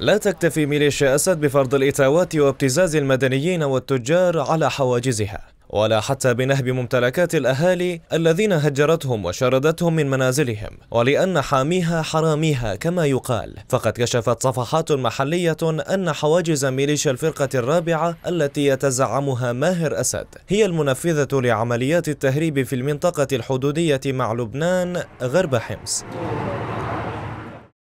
لا تكتفي ميليشيا أسد بفرض الإتاوات وابتزاز المدنيين والتجار على حواجزها ولا حتى بنهب ممتلكات الأهالي الذين هجرتهم وشردتهم من منازلهم ولأن حاميها حراميها كما يقال فقد كشفت صفحات محلية أن حواجز ميليشيا الفرقة الرابعة التي يتزعمها ماهر أسد هي المنفذة لعمليات التهريب في المنطقة الحدودية مع لبنان غرب حمص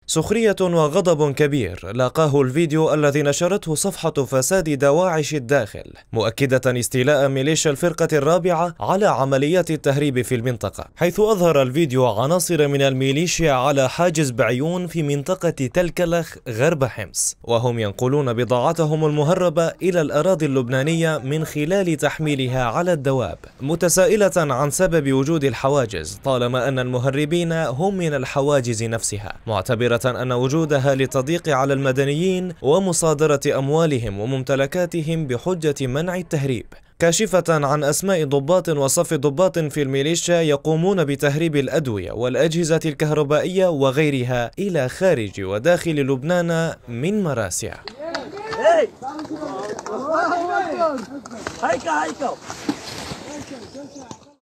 سخرية وغضب كبير لاقاه الفيديو الذي نشرته صفحة فساد دواعش الداخل مؤكدة استيلاء ميليشيا الفرقة الرابعة على عمليات التهريب في المنطقة حيث أظهر الفيديو عناصر من الميليشيا على حاجز بعيون في منطقة تلكلخ غرب حمص وهم ينقلون بضاعتهم المهربة إلى الأراضي اللبنانية من خلال تحميلها على الدواب متسائلة عن سبب وجود الحواجز طالما أن المهربين هم من الحواجز نفسها معتبرة أن وجودها لتضييق على المدنيين ومصادرة أموالهم وممتلكاتهم بحجة منع التهريب كاشفة عن أسماء ضباط وصف ضباط في الميليشيا يقومون بتهريب الأدوية والأجهزة الكهربائية وغيرها إلى خارج وداخل لبنان من مراسع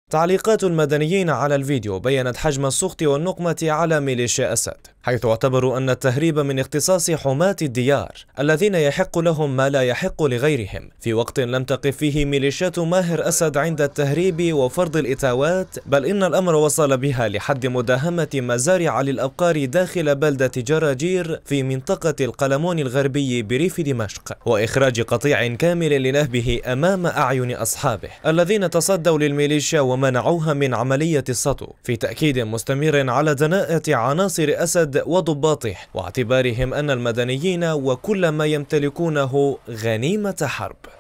تعليقات المدنيين على الفيديو بيّنت حجم السخط والنقمة على ميليشيا أسد حيث اعتبروا أن التهريب من اختصاص حماة الديار الذين يحق لهم ما لا يحق لغيرهم في وقت لم تقف فيه ميليشيات ماهر أسد عند التهريب وفرض الإتاوات بل إن الأمر وصل بها لحد مداهمة مزارع للأبقار داخل بلدة جراجير في منطقة القلمون الغربي بريف دمشق وإخراج قطيع كامل لنهبه أمام أعين أصحابه الذين تصدوا للميليشيا ومنعوها من عملية السطو في تأكيد مستمر على دناءة عناصر أسد وضباطه واعتبارهم أن المدنيين وكل ما يمتلكونه غنيمة حرب